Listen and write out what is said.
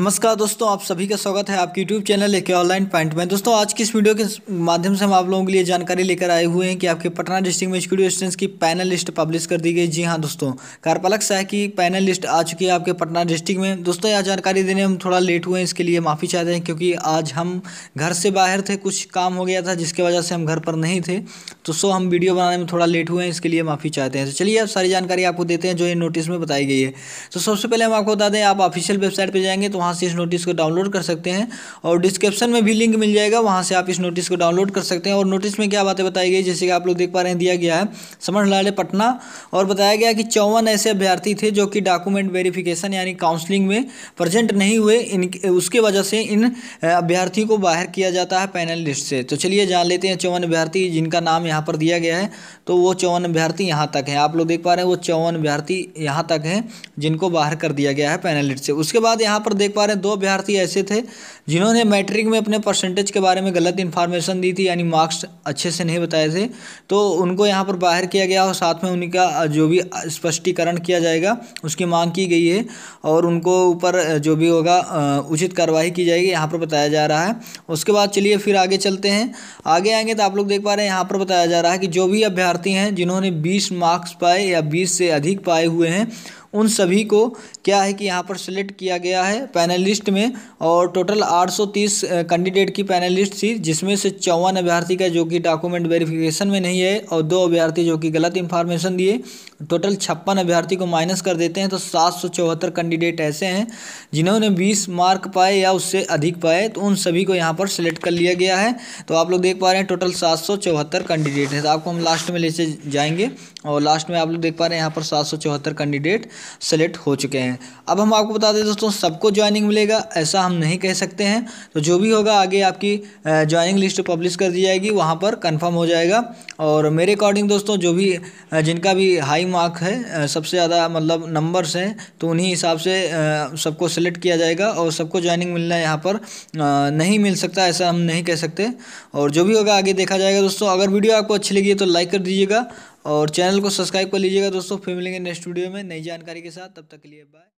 नमस्कार दोस्तों आप सभी का स्वागत है आपके यूट्यूब चैनल लेके ऑनलाइन पॉइंट में दोस्तों आज की इस वीडियो के माध्यम से हम आप लोगों के लिए जानकारी लेकर आए हुए हैं कि आपके पटना डिस्ट्रिक्ट में स्कूल स्टूडेंट्स की पैनल लिस्ट पब्लिश कर दी गई जी हाँ दोस्तों कारपालक शाह की पैनल लिस्ट आ चुकी है आपके पटना डिस्ट्रिक्ट में दोस्तों यह जानकारी देने हम थोड़ा लेट हुए हैं इसके लिए माफ़ी चाहते हैं क्योंकि आज हम घर से बाहर थे कुछ काम हो गया था जिसकी वजह से हम घर पर नहीं थे तो सो हम वीडियो बनाने में थोड़ा लेट हुए हैं इसके लिए माफ़ी चाहते हैं तो चलिए अब सारी जानकारी आपको देते हैं जो ये नोटिस में बताई गई है तो सबसे पहले हम आपको बता दें आप ऑफिशियल वेबसाइट पर जाएंगे तो वहाँ से इस नोटिस को डाउनलोड कर सकते हैं और डिस्क्रिप्शन में भी लिंक मिल जाएगा वहाँ से आप इस नोटिस को डाउनलोड कर सकते हैं और नोटिस में क्या बातें बताई गई जैसे कि आप लोग देख पा रहे हैं दिया गया है समरलाले पटना और बताया गया कि चौवन ऐसे अभ्यर्थी थे जो कि डॉक्यूमेंट वेरिफिकेशन यानी काउंसलिंग में प्रजेंट नहीं हुए इन उसके वजह से इन अभ्यर्थियों को बाहर किया जाता है पैनल लिस्ट से तो चलिए जान लेते हैं चौवन अभ्यर्थी जिनका नाम यहाँ पर दिया गया है तो वो चौवन अभ्यर्थी यहाँ तक हैं आप लोग देख पा रहे हैं वो चौवन अभ्यर्थी यहाँ तक हैं जिनको बाहर कर दिया गया है पैनल लिस्ट से उसके बाद यहाँ पर देख पा रहे हैं दो अभ्यार्थी ऐसे थे जिन्होंने मैट्रिक में अपने परसेंटेज के बारे में गलत इन्फॉर्मेशन दी थी यानी मार्क्स अच्छे से नहीं बताए थे तो उनको यहाँ पर बाहर किया गया और साथ में उनका जो भी स्पष्टीकरण किया जाएगा उसकी मांग की गई है और उनको ऊपर जो भी होगा उचित कार्रवाई की जाएगी यहाँ पर बताया जा रहा है उसके बाद चलिए फिर आगे चलते हैं आगे आएंगे तो आप लोग देख पा रहे हैं यहाँ पर बताया जा रहा है कि जो भी अभ्यर्थी हैं जिन्होंने बीस मार्क्स पाए या बीस से अधिक पाए हुए हैं उन सभी को क्या है कि यहाँ पर सिलेक्ट किया गया है पैनलिस्ट में और टोटल 830 कैंडिडेट की पैनलिस्ट थी जिसमें से चौवन अभ्यर्थी का जो कि डॉक्यूमेंट वेरिफिकेशन में नहीं है और दो अभ्यर्थी जो कि गलत इन्फॉर्मेशन दिए टोटल छप्पन अभ्यर्थी को माइनस कर देते हैं तो सात कैंडिडेट ऐसे हैं जिन्होंने बीस मार्क पाए या उससे अधिक पाए तो उन सभी को यहाँ पर सिलेक्ट कर लिया गया है तो आप लोग देख पा रहे हैं टोटल सात कैंडिडेट है तो आपको हम लास्ट में ले जाएंगे और लास्ट में आप लोग देख पा रहे हैं यहाँ पर सात कैंडिडेट सेलेक्ट हो चुके हैं अब हम आपको बता दें दोस्तों सबको ज्वाइनिंग मिलेगा ऐसा हम नहीं कह सकते हैं तो जो भी होगा आगे आपकी ज्वाइनिंग लिस्ट पब्लिश कर दी जाएगी वहाँ पर कन्फर्म हो जाएगा और मेरे अकॉर्डिंग दोस्तों जो भी जिनका भी हाई मार्क है सबसे ज़्यादा मतलब नंबर्स हैं तो उन्हीं हिसाब से सबको सेलेक्ट किया जाएगा और सबको ज्वाइनिंग मिलना यहाँ पर नहीं मिल सकता ऐसा हम नहीं कह सकते और जो भी होगा आगे देखा जाएगा दोस्तों अगर वीडियो आपको अच्छी लगी है तो लाइक कर दीजिएगा और चैनल को सब्सक्राइब कर लीजिएगा दोस्तों फिर मिलेंगे नेक्स्ट वीडियो में नई जानकारी के साथ तब तक के लिए बाय